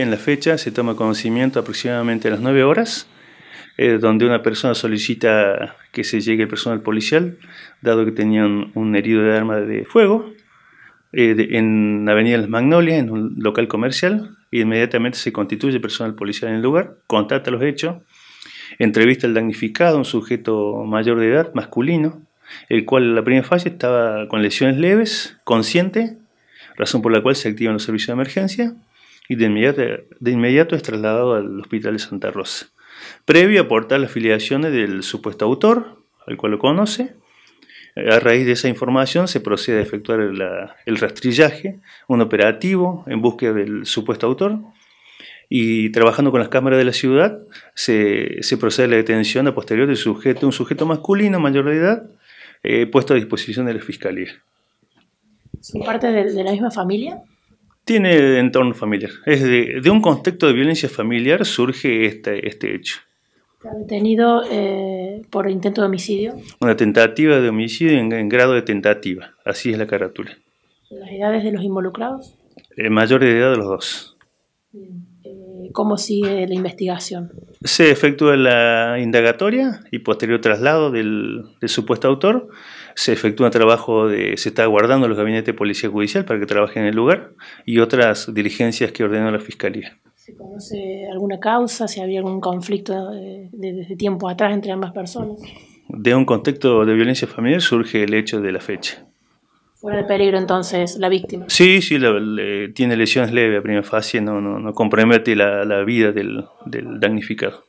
En la fecha se toma conocimiento aproximadamente a las 9 horas, eh, donde una persona solicita que se llegue el personal policial, dado que tenían un herido de arma de fuego, eh, en la Avenida Las Magnolias, en un local comercial, y e inmediatamente se constituye personal policial en el lugar, contacta los hechos, entrevista al damnificado, un sujeto mayor de edad, masculino, el cual en la primera fase estaba con lesiones leves, consciente, razón por la cual se activan los servicios de emergencia, y de inmediato, es trasladado al Hospital de Santa Rosa, previo a aportar las filiaciones del supuesto autor, al cual lo conoce. A raíz de esa información se procede a efectuar el, rastrillaje, un operativo en búsqueda del supuesto autor, y trabajando con las cámaras de la ciudad se, se procede a la detención a posterior de sujeto, un sujeto masculino mayor de edad eh, puesto a disposición de la fiscalía. ¿Son parte de, de la misma familia? Tiene entorno familiar. Es de, un contexto de violencia familiar surge este, este hecho. detenido eh, por intento de homicidio. Una tentativa de homicidio en, grado de tentativa. Así es la carátula. ¿Las edades de los involucrados? El eh, mayor de edad de los dos cómo sigue la investigación. Se efectúa la indagatoria y posterior traslado del, supuesto autor. Se efectúa trabajo de. Se está guardando los gabinetes de policía judicial para que trabajen en el lugar y otras diligencias que ordenó la fiscalía. ¿Se conoce alguna causa? ¿Si había algún conflicto eh, desde tiempo atrás entre ambas personas? De un contexto de violencia familiar surge el hecho de la fecha. Fuera de peligro entonces la víctima. Sí, sí, tiene lesiones leves a primera fase, no, no, no compromete la, la vida del, del damnificado.